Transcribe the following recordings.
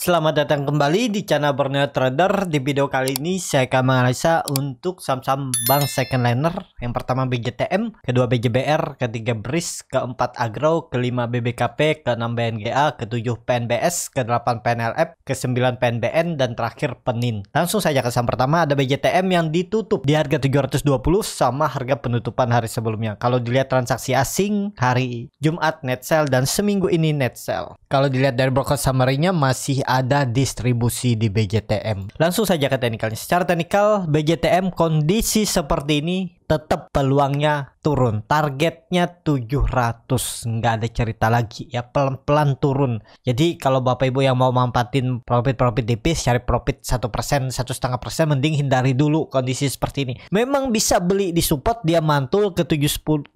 Selamat datang kembali di channel Borneo Trader. Di video kali ini saya akan menganalisa untuk saham-saham bank second liner. Yang pertama BJTM, kedua BJBR, ketiga BRIS, keempat Agro, kelima BBKP, keenam BNGA, ketujuh PNBS, kedelapan PNLF, kesembilan PNBN, dan terakhir Penin. Langsung saja ke saham pertama ada BJTM yang ditutup di harga 720 sama harga penutupan hari sebelumnya. Kalau dilihat transaksi asing hari Jumat net sell dan seminggu ini net sell. Kalau dilihat dari broker summary-nya masih ada distribusi di BJTM. Langsung saja ke teknikalnya. Secara teknikal BJTM kondisi seperti ini tetap peluangnya turun. Targetnya 700, nggak ada cerita lagi ya, pelan-pelan turun. Jadi kalau Bapak Ibu yang mau mampatin profit-profit tipis, cari profit satu satu persen setengah persen mending hindari dulu kondisi seperti ini. Memang bisa beli di support dia mantul ke 730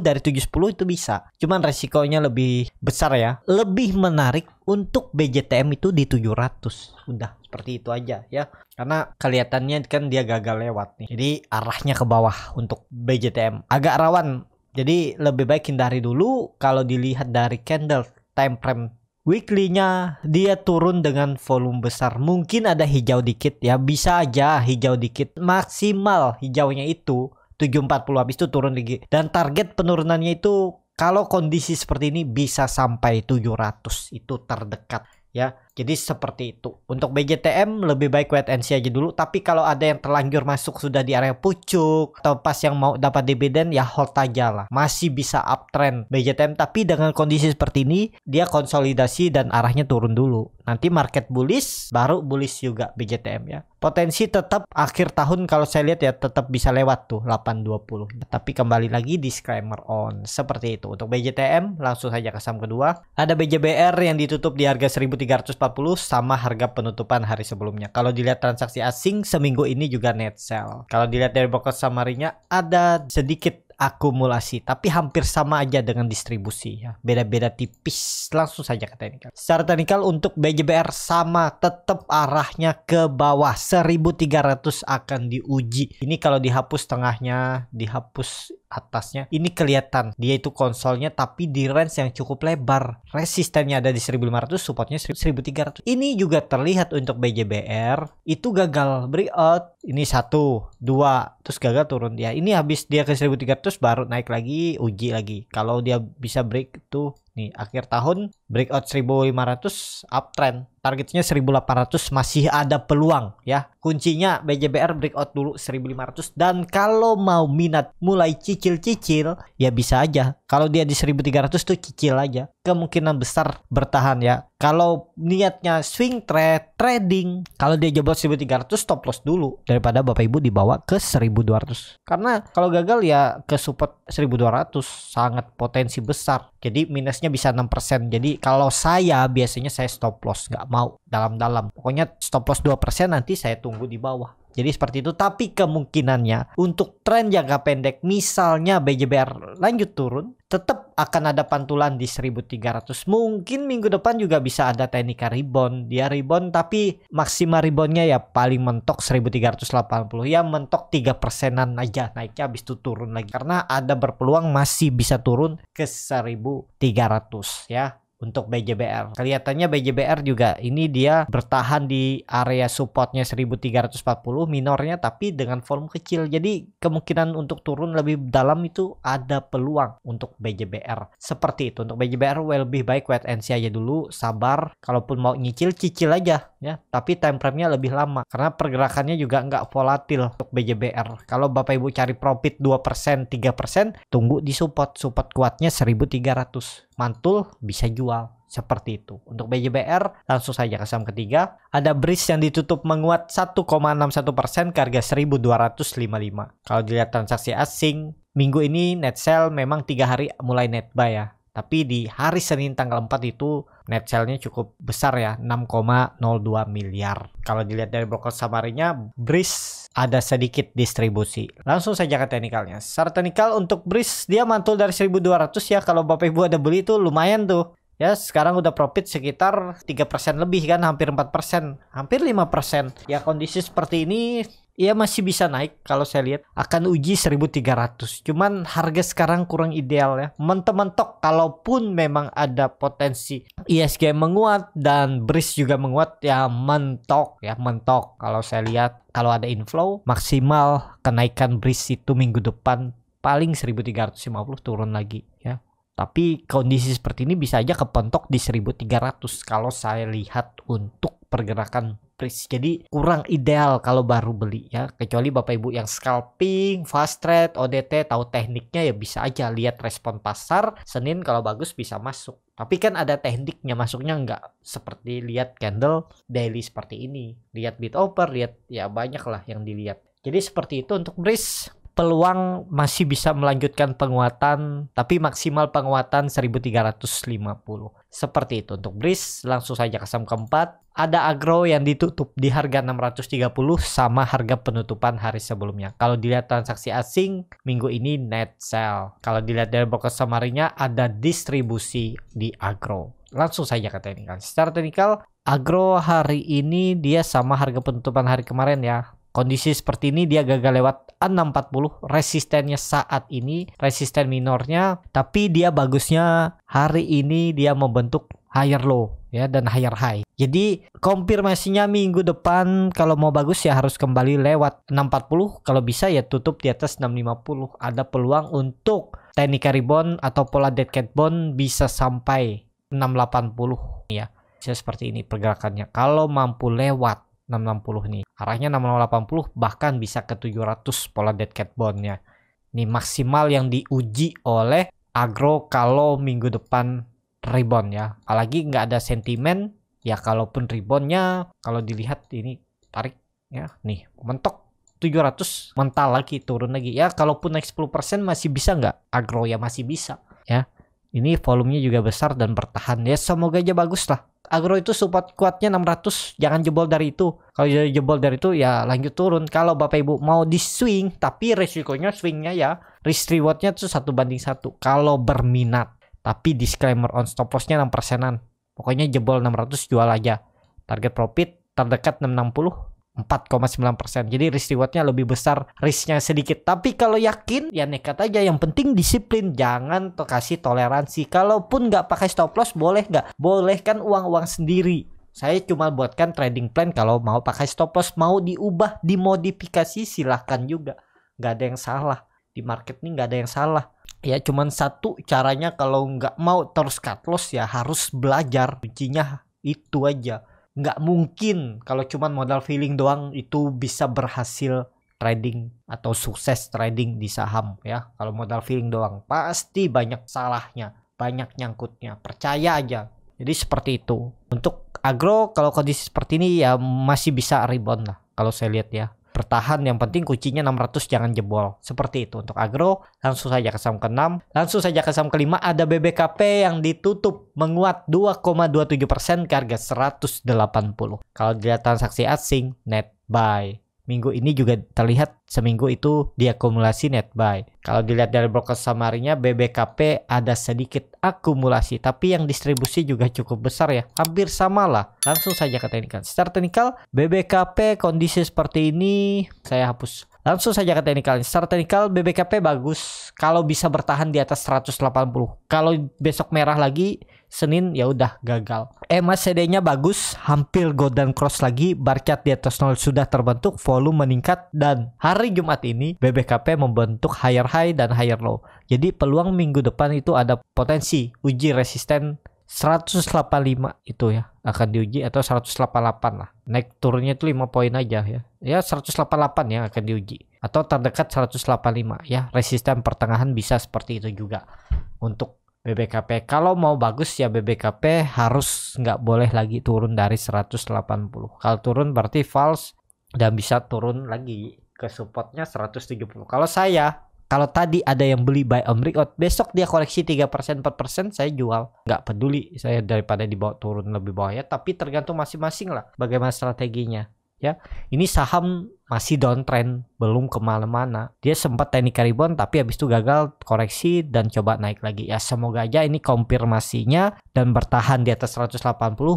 dari 710 itu bisa. Cuman resikonya lebih besar ya. Lebih menarik untuk BJTM itu di 700 udah seperti itu aja ya karena kelihatannya kan dia gagal lewat nih jadi arahnya ke bawah untuk BJTM agak rawan jadi lebih baik hindari dulu kalau dilihat dari candle time frame weekly-nya dia turun dengan volume besar. Mungkin ada hijau dikit ya, bisa aja hijau dikit. Maksimal hijaunya itu 740 habis itu turun lagi. Dan target penurunannya itu kalau kondisi seperti ini bisa sampai 700 itu terdekat ya. Jadi seperti itu. Untuk BJTM lebih baik wait and see aja dulu. Tapi kalau ada yang terlanjur masuk sudah di area pucuk atau pas yang mau dapat dividen ya hold aja lah. Masih bisa uptrend BJTM tapi dengan kondisi seperti ini dia konsolidasi dan arahnya turun dulu. Nanti market bullish baru bullish juga BJTM ya potensi tetap akhir tahun kalau saya lihat ya tetap bisa lewat tuh 820 tapi kembali lagi disclaimer on seperti itu untuk BJTM langsung saja ke saham kedua ada BJBR yang ditutup di harga 1340 sama harga penutupan hari sebelumnya kalau dilihat transaksi asing seminggu ini juga net sell kalau dilihat dari broker samarinya ada sedikit akumulasi tapi hampir sama aja dengan distribusi ya beda-beda tipis langsung saja ke teknikal secara teknikal untuk BJBR sama tetap arahnya ke bawah 1300 akan diuji ini kalau dihapus tengahnya dihapus atasnya ini kelihatan dia itu konsolnya tapi di range yang cukup lebar resistennya ada di 1500 supportnya 1300 ini juga terlihat untuk BJBR itu gagal breakout ini satu dua terus gagal turun ya ini habis dia ke 1300 baru naik lagi uji lagi kalau dia bisa break tuh nih akhir tahun breakout 1500 uptrend targetnya 1800 masih ada peluang ya kuncinya BJBR breakout dulu 1500 dan kalau mau minat mulai cicil-cicil ya bisa aja kalau dia di 1300 tuh cicil aja kemungkinan besar bertahan ya kalau niatnya swing trade trading kalau dia jebol 1300 stop loss dulu daripada Bapak Ibu dibawa ke 1200 karena kalau gagal ya ke support 1200 sangat potensi besar jadi minusnya bisa 6% jadi kalau saya biasanya saya stop loss, nggak mau dalam-dalam. Pokoknya stop loss 2% nanti saya tunggu di bawah. Jadi seperti itu, tapi kemungkinannya untuk tren jangka pendek misalnya BJBR lanjut turun, tetap akan ada pantulan di 1300. Mungkin minggu depan juga bisa ada teknika rebound. Dia rebound tapi maksimal reboundnya ya paling mentok 1380. Ya mentok 3 persenan aja naiknya habis itu turun lagi. Karena ada berpeluang masih bisa turun ke 1300 ya untuk BJBR. Kelihatannya BJBR juga ini dia bertahan di area supportnya 1340 minornya tapi dengan volume kecil. Jadi kemungkinan untuk turun lebih dalam itu ada peluang untuk BJBR. Seperti itu untuk BJBR well, lebih baik wait and see aja dulu, sabar. Kalaupun mau nyicil, cicil aja ya tapi time frame-nya lebih lama karena pergerakannya juga nggak volatil untuk BJBR kalau Bapak Ibu cari profit 2% 3% tunggu di support support kuatnya 1300 mantul bisa jual seperti itu. Untuk BJBR langsung saja ke saham ketiga. Ada bridge yang ditutup menguat 1,61% ke harga 1255. Kalau dilihat transaksi asing, minggu ini net sell memang tiga hari mulai net buy ya. Tapi di hari Senin tanggal 4 itu net sale-nya cukup besar ya, 6,02 miliar. Kalau dilihat dari broker summary-nya, Breeze ada sedikit distribusi. Langsung saja ke teknikalnya. Secara teknikal untuk Breeze dia mantul dari 1200 ya. Kalau Bapak Ibu ada beli itu lumayan tuh. Ya sekarang udah profit sekitar tiga persen lebih kan hampir empat persen hampir lima persen ya kondisi seperti ini Iya masih bisa naik kalau saya lihat akan uji 1300 cuman harga sekarang kurang ideal ya mentok-mentok kalaupun memang ada potensi ISG e menguat dan BRIS juga menguat ya mentok ya mentok kalau saya lihat kalau ada inflow maksimal kenaikan BRIS itu minggu depan paling 1350 turun lagi ya tapi kondisi seperti ini bisa aja kepentok di 1300 kalau saya lihat untuk pergerakan Pris. Jadi kurang ideal kalau baru beli ya. Kecuali Bapak Ibu yang scalping, fast trade, ODT tahu tekniknya ya bisa aja lihat respon pasar. Senin kalau bagus bisa masuk. Tapi kan ada tekniknya masuknya nggak seperti lihat candle daily seperti ini. Lihat bit over lihat ya banyak lah yang dilihat. Jadi seperti itu untuk Bris peluang masih bisa melanjutkan penguatan tapi maksimal penguatan 1350 seperti itu untuk bris, langsung saja ke saham keempat ada agro yang ditutup di harga 630 sama harga penutupan hari sebelumnya kalau dilihat transaksi asing minggu ini net sell kalau dilihat dari broker samarinya ada distribusi di agro langsung saja ke teknikal secara teknikal agro hari ini dia sama harga penutupan hari kemarin ya Kondisi seperti ini dia gagal lewat 640 resistennya saat ini resisten minornya tapi dia bagusnya hari ini dia membentuk higher low ya dan higher high. Jadi konfirmasinya minggu depan kalau mau bagus ya harus kembali lewat 640 kalau bisa ya tutup di atas 650. Ada peluang untuk teknik ribbon atau pola dead cat bond bisa sampai 680 ya. Bisa seperti ini pergerakannya kalau mampu lewat 660 nih. Arahnya 680 bahkan bisa ke 700 pola dead cat bondnya. Ini maksimal yang diuji oleh agro kalau minggu depan rebound ya. Apalagi nggak ada sentimen ya kalaupun reboundnya kalau dilihat ini tarik ya nih mentok 700 mental lagi turun lagi ya kalaupun naik 10% masih bisa nggak agro ya masih bisa ya ini volumenya juga besar dan bertahan ya semoga aja bagus lah Agro itu support kuatnya 600 jangan jebol dari itu kalau jebol dari itu ya lanjut turun kalau bapak ibu mau di swing tapi resikonya swingnya ya risk rewardnya tuh satu banding satu kalau berminat tapi disclaimer on stop lossnya 6 persenan pokoknya jebol 600 jual aja target profit terdekat 660 4,9%. Jadi risk rewardnya lebih besar, risknya sedikit. Tapi kalau yakin, ya nekat aja. Yang penting disiplin, jangan to kasih toleransi. Kalaupun nggak pakai stop loss, boleh nggak? Boleh kan uang-uang sendiri. Saya cuma buatkan trading plan kalau mau pakai stop loss, mau diubah, dimodifikasi, silahkan juga. Nggak ada yang salah. Di market ini nggak ada yang salah ya cuman satu caranya kalau nggak mau terus cut loss ya harus belajar kuncinya itu aja nggak mungkin kalau cuman modal feeling doang itu bisa berhasil trading atau sukses trading di saham ya kalau modal feeling doang pasti banyak salahnya banyak nyangkutnya percaya aja jadi seperti itu untuk agro kalau kondisi seperti ini ya masih bisa rebound lah kalau saya lihat ya bertahan yang penting kuncinya 600 jangan jebol seperti itu untuk agro langsung saja ke saham ke-6 langsung saja ke saham ke-5 ada BBKP yang ditutup menguat 2,27% ke harga 180 kalau dilihat transaksi asing net buy Minggu ini juga terlihat seminggu itu diakumulasi net buy. Kalau dilihat dari broker samarinya BBKP ada sedikit akumulasi tapi yang distribusi juga cukup besar ya. Hampir sama Langsung saja ke teknikal. Secara teknikal BBKP kondisi seperti ini saya hapus. Langsung saja ke teknikal. Secara teknikal BBKP bagus kalau bisa bertahan di atas 180. Kalau besok merah lagi Senin ya udah gagal. Eh, macd sedenya nya bagus, hampir Golden Cross lagi, bar chart di atas nol sudah terbentuk, volume meningkat dan hari Jumat ini BBKP membentuk higher high dan higher low. Jadi peluang minggu depan itu ada potensi uji resisten 185 itu ya akan diuji atau 188 lah naik turunnya itu 5 poin aja ya ya 188 ya akan diuji atau terdekat 185 ya resisten pertengahan bisa seperti itu juga untuk BBKP. Kalau mau bagus ya BBKP harus nggak boleh lagi turun dari 180. Kalau turun berarti false dan bisa turun lagi ke supportnya 170. Kalau saya, kalau tadi ada yang beli buy on breakout, besok dia koreksi 3% 4% saya jual. Nggak peduli saya daripada dibawa turun lebih bawah ya, tapi tergantung masing-masing lah bagaimana strateginya ya. Ini saham masih downtrend belum kemana-mana dia sempat teknik rebound tapi habis itu gagal koreksi dan coba naik lagi ya semoga aja ini konfirmasinya dan bertahan di atas 180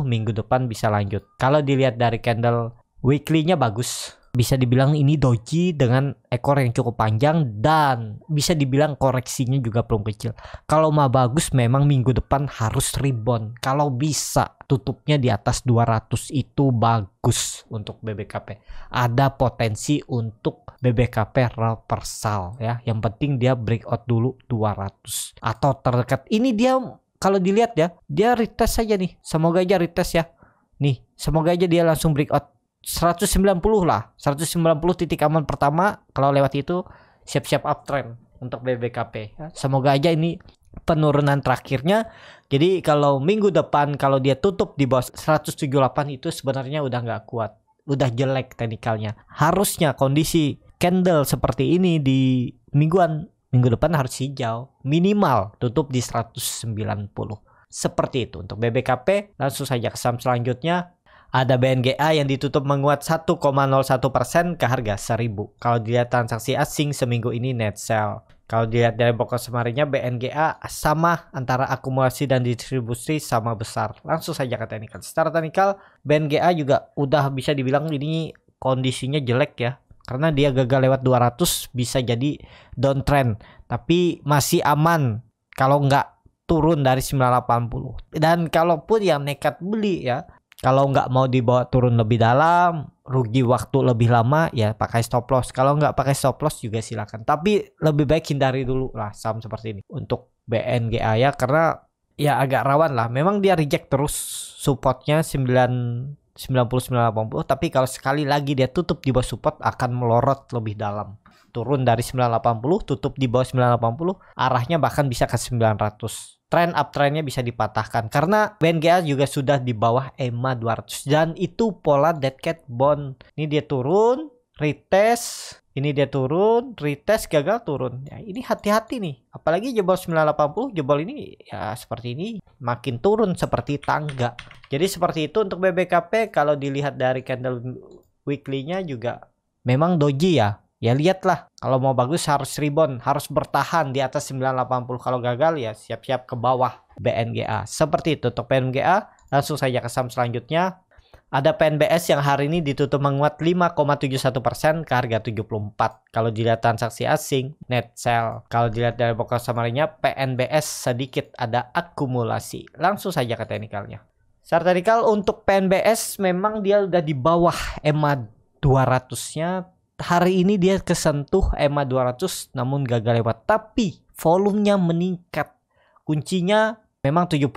minggu depan bisa lanjut kalau dilihat dari candle weekly-nya bagus bisa dibilang ini doji dengan ekor yang cukup panjang dan bisa dibilang koreksinya juga belum kecil. Kalau mah bagus memang minggu depan harus rebound. Kalau bisa tutupnya di atas 200 itu bagus untuk BBKP. Ada potensi untuk BBKP reversal ya. Yang penting dia breakout dulu 200 atau terdekat. Ini dia kalau dilihat ya, dia retest saja nih. Semoga aja retest ya. Nih, semoga aja dia langsung breakout 190 lah 190 titik aman pertama kalau lewat itu siap-siap uptrend untuk BBKP ya, semoga aja ini penurunan terakhirnya jadi kalau minggu depan kalau dia tutup di bawah 178 itu sebenarnya udah nggak kuat udah jelek teknikalnya harusnya kondisi candle seperti ini di mingguan minggu depan harus hijau minimal tutup di 190 seperti itu untuk BBKP langsung saja ke saham selanjutnya ada BNGA yang ditutup menguat 1,01% ke harga 1000. Kalau dilihat transaksi asing seminggu ini net sell. Kalau dilihat dari pokok semarinya BNGA sama antara akumulasi dan distribusi sama besar. Langsung saja ke teknikal. Secara teknikal BNGA juga udah bisa dibilang ini kondisinya jelek ya. Karena dia gagal lewat 200 bisa jadi downtrend. Tapi masih aman kalau nggak turun dari 980. Dan kalaupun yang nekat beli ya kalau nggak mau dibawa turun lebih dalam, rugi waktu lebih lama, ya pakai stop loss. Kalau nggak pakai stop loss juga silakan. Tapi lebih baik hindari dulu lah saham seperti ini untuk BNGA ya karena ya agak rawan lah. Memang dia reject terus supportnya 9 9980 tapi kalau sekali lagi dia tutup di bawah support akan melorot lebih dalam turun dari 980 tutup di bawah 980 arahnya bahkan bisa ke 900 trend uptrendnya bisa dipatahkan karena BNGA juga sudah di bawah EMA 200 dan itu pola dead cat bond ini dia turun retest ini dia turun retest gagal turun ya ini hati-hati nih apalagi jebol 980 jebol ini ya seperti ini makin turun seperti tangga jadi seperti itu untuk BBKP kalau dilihat dari candle weekly-nya juga memang doji ya ya lihatlah kalau mau bagus harus rebound harus bertahan di atas 980 kalau gagal ya siap-siap ke bawah BNGA seperti itu untuk PNGA langsung saja ke saham selanjutnya ada PNBS yang hari ini ditutup menguat 5,71% ke harga 74. Kalau dilihat transaksi asing, net sell. Kalau dilihat dari pokok samarinya PNBS sedikit ada akumulasi. Langsung saja ke teknikalnya. Secara teknikal untuk PNBS memang dia udah di bawah EMA 200-nya hari ini dia kesentuh EMA 200 namun gagal lewat tapi volumenya meningkat kuncinya memang 70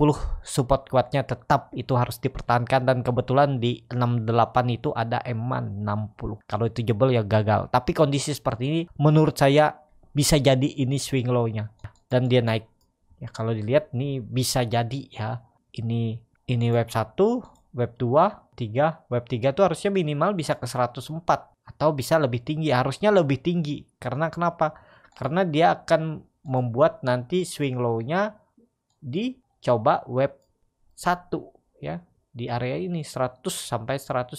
support kuatnya tetap itu harus dipertahankan dan kebetulan di 68 itu ada EMA 60 kalau itu jebol ya gagal tapi kondisi seperti ini menurut saya bisa jadi ini swing low nya dan dia naik ya kalau dilihat nih bisa jadi ya ini ini web 1 web 2, 3. Web 3 tuh harusnya minimal bisa ke 104 atau bisa lebih tinggi. Harusnya lebih tinggi. Karena kenapa? Karena dia akan membuat nanti swing low-nya dicoba web 1 ya di area ini 100 sampai 103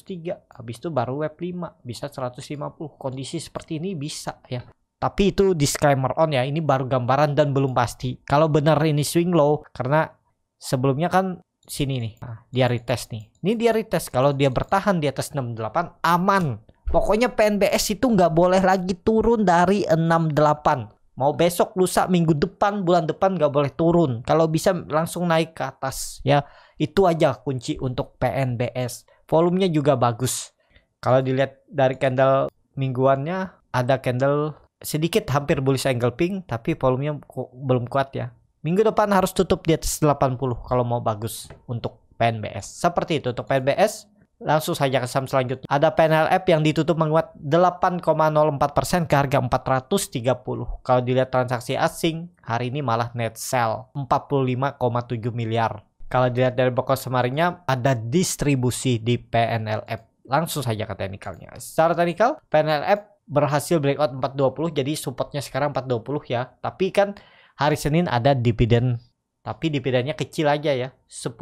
habis itu baru web 5 bisa 150 kondisi seperti ini bisa ya tapi itu disclaimer on ya ini baru gambaran dan belum pasti kalau benar ini swing low karena sebelumnya kan sini nih. Nah, dia retest nih. Ini dia retest. Kalau dia bertahan di atas 68 aman. Pokoknya PNBS itu nggak boleh lagi turun dari 68. Mau besok, lusa, minggu depan, bulan depan nggak boleh turun. Kalau bisa langsung naik ke atas ya. Itu aja kunci untuk PNBS. Volumenya juga bagus. Kalau dilihat dari candle mingguannya ada candle sedikit hampir bullish angle pink tapi volumenya belum kuat ya Minggu depan harus tutup di atas 80 kalau mau bagus untuk PNBS. Seperti itu untuk PNBS. Langsung saja ke saham selanjutnya. Ada PNLF yang ditutup menguat 8,04% ke harga 430. Kalau dilihat transaksi asing, hari ini malah net sell 45,7 miliar. Kalau dilihat dari pokok semarinya, ada distribusi di PNLF. Langsung saja ke teknikalnya. Secara teknikal, PNLF berhasil breakout 420, jadi supportnya sekarang 420 ya. Tapi kan hari Senin ada dividen tapi dividennya kecil aja ya 10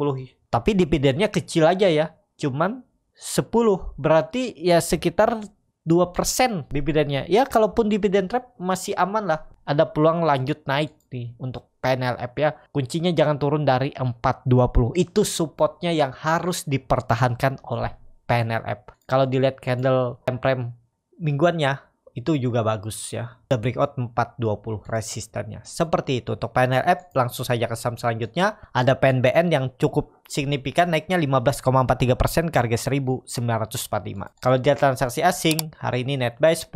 tapi dividennya kecil aja ya cuman 10 berarti ya sekitar 2% dividennya ya kalaupun dividen trap masih aman lah ada peluang lanjut naik nih untuk PNLF ya kuncinya jangan turun dari 420 itu supportnya yang harus dipertahankan oleh PNLF kalau dilihat candle time frame mingguannya itu juga bagus ya. The breakout 420 resistennya. Seperti itu untuk PNLF langsung saja ke saham selanjutnya. Ada PNBN yang cukup signifikan naiknya 15,43% ke harga 1945. Kalau dia transaksi asing, hari ini net buy 10,9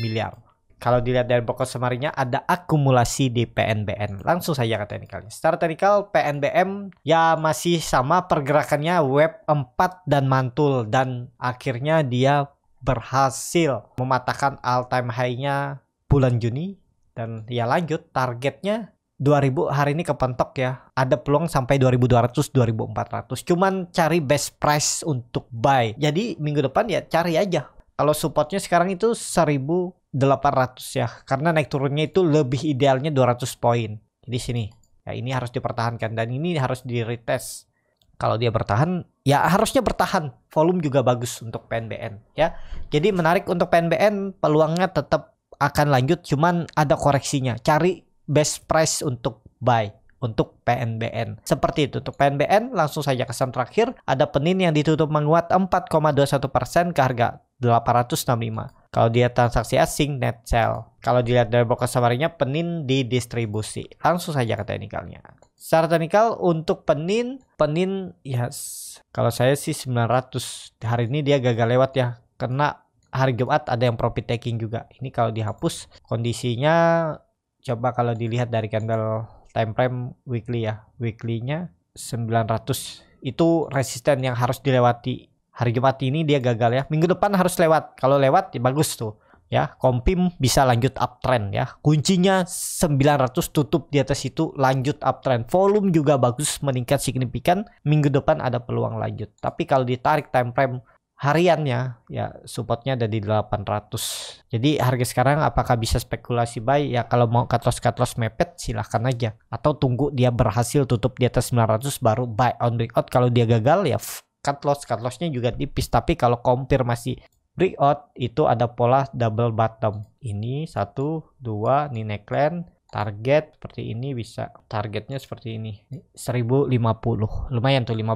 miliar. Kalau dilihat dari pokok semarinya ada akumulasi di PNBN. Langsung saja ke teknikalnya. Secara teknikal PNBM ya masih sama pergerakannya web 4 dan mantul dan akhirnya dia berhasil mematahkan all time high-nya bulan Juni dan ya lanjut targetnya 2000 hari ini kepentok ya. Ada peluang sampai 2200 2400. Cuman cari best price untuk buy. Jadi minggu depan ya cari aja. Kalau supportnya sekarang itu 1800 ya. Karena naik turunnya itu lebih idealnya 200 poin. Jadi sini. Ya ini harus dipertahankan dan ini harus di retest. Kalau dia bertahan ya harusnya bertahan. Volume juga bagus untuk PNBN ya. Jadi menarik untuk PNBN peluangnya tetap akan lanjut cuman ada koreksinya. Cari best price untuk buy untuk PNBN. Seperti itu untuk PNBN langsung saja kesan terakhir ada Penin yang ditutup menguat 4,21% ke harga 865. Kalau dia transaksi asing net sell. Kalau dilihat dari broker summary-nya Penin didistribusi. Langsung saja ke teknikalnya. Secara teknikal untuk Penin, Penin ya yes. kalau saya sih 900. Hari ini dia gagal lewat ya. Kena hari Jumat ada yang profit taking juga. Ini kalau dihapus kondisinya coba kalau dilihat dari candle time frame weekly ya. Weekly-nya 900. Itu resisten yang harus dilewati. Hari Jumat ini dia gagal ya. Minggu depan harus lewat. Kalau lewat ya bagus tuh ya Kompim bisa lanjut uptrend ya kuncinya 900 tutup di atas itu lanjut uptrend volume juga bagus meningkat signifikan minggu depan ada peluang lanjut tapi kalau ditarik time frame hariannya ya supportnya ada di 800 jadi harga sekarang apakah bisa spekulasi buy ya kalau mau cut loss cut loss mepet silahkan aja atau tunggu dia berhasil tutup di atas 900 baru buy on breakout kalau dia gagal ya cut loss cut lossnya juga tipis tapi kalau konfirmasi masih Breakout itu ada pola double bottom. Ini satu, dua, ini neckline, target seperti ini bisa targetnya seperti ini 1050 lumayan tuh 15%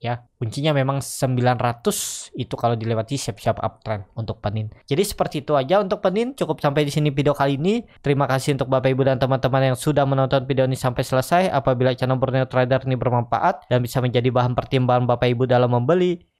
ya kuncinya memang 900 itu kalau dilewati siap-siap uptrend untuk penin jadi seperti itu aja untuk penin cukup sampai di sini video kali ini terima kasih untuk bapak ibu dan teman-teman yang sudah menonton video ini sampai selesai apabila channel Borneo Trader ini bermanfaat dan bisa menjadi bahan pertimbangan bapak ibu dalam membeli